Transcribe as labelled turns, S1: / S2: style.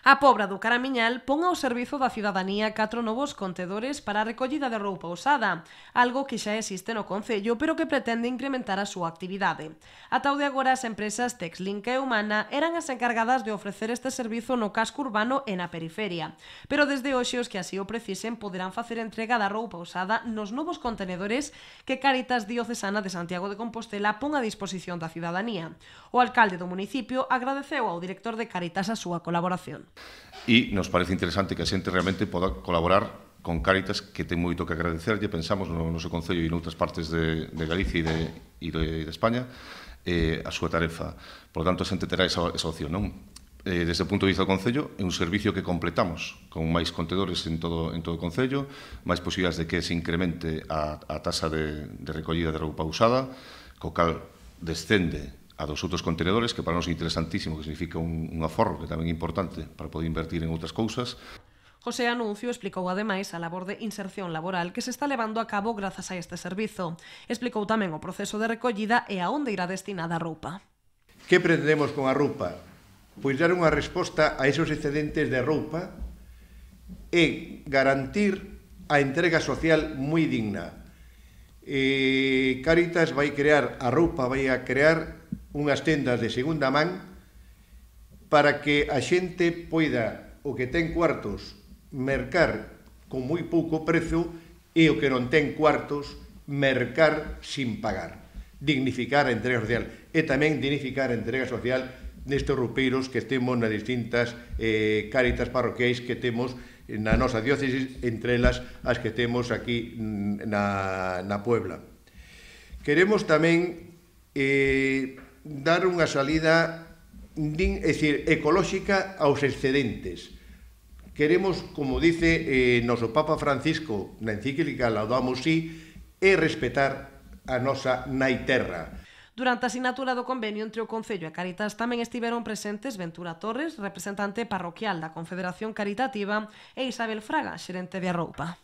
S1: A Pobra do Caramiñal pon ao servizo da cidadanía catro novos contedores para a recollida de roupa usada, algo que xa existe no Concello pero que pretende incrementar a súa actividade. Ata o de agora as empresas Texlink e Humana eran as encargadas de ofrecer este servizo no casco urbano e na periferia, pero desde hoxe os que así o precisen poderán facer entrega da roupa usada nos novos contenedores que Caritas Diocesana de Santiago de Compostela pon a disposición da cidadanía. O alcalde do municipio agradeceu ao director de Caritas a súa colaboración.
S2: E nos parece interesante que a xente realmente poda colaborar con Cáritas que ten moito que agradecerlle, pensamos no noso concello e noutras partes de, de Galicia e de, e de, de España, eh, a súa tarefa. Por lo tanto, a xente terá esa, esa opción, non? eh, desde o punto de vista do Concello, é un servicio que completamos con máis contedores en todo, en todo o Concello, máis posibilidades de que se incremente a, a tasa de, de recollida de roupa usada, co cal descende a dos outros contenedores, que para nós é interesantísimo, que significa un, un aforro que tamén é importante para poder invertir en outras cousas.
S1: José Anuncio explicou ademais a labor de inserción laboral que se está levando a cabo grazas a este servizo. Explicou tamén o proceso de recollida e a onde irá destinada a roupa.
S3: Que pretendemos con a roupa? Pois dar unha resposta a esos excedentes de roupa e garantir a entrega social moi digna. E eh, Caritas vai crear, a roupa vai a crear unhas tendas de segunda man para que a xente poida, o que ten cuartos, mercar con moi pouco prezo e o que non ten cuartos, mercar sin pagar. Dignificar a entrega social e tamén dignificar a entrega social nestes rupeiros que temos nas distintas eh, caritas parroquiais que temos na nosa diócesis, entre elas as que temos aquí na, na Puebla. Queremos tamén eh, dar unha salida din, é dicir, ecolóxica aos excedentes. Queremos, como dice eh, noso Papa Francisco na encíclica Laudamos Si, é respetar a nosa nai terra.
S1: Durante a sinatura do convenio entre o Concello e Caritas tamén estiveron presentes Ventura Torres, representante parroquial da Confederación Caritativa, e Isabel Fraga, xerente de Arroupa.